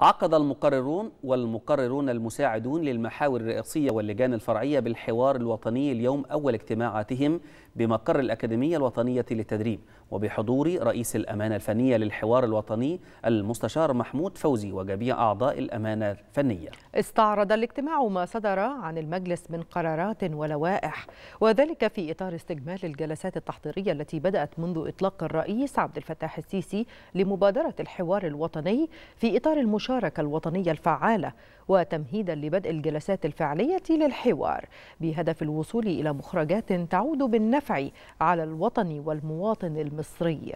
عقد المقررون والمقررون المساعدون للمحاور الرئاسية واللجان الفرعية بالحوار الوطني اليوم أول اجتماعاتهم بمقر الأكاديمية الوطنية للتدريب وبحضور رئيس الأمانة الفنية للحوار الوطني المستشار محمود فوزي وجميع أعضاء الأمانة الفنية استعرض الاجتماع ما صدر عن المجلس من قرارات ولوائح وذلك في إطار استكمال الجلسات التحضيرية التي بدأت منذ إطلاق الرئيس عبد الفتاح السيسي لمبادرة الحوار الوطني في إطار المش المشاركة الوطنية الفعالة وتمهيدا لبدء الجلسات الفعلية للحوار بهدف الوصول إلى مخرجات تعود بالنفع على الوطن والمواطن المصري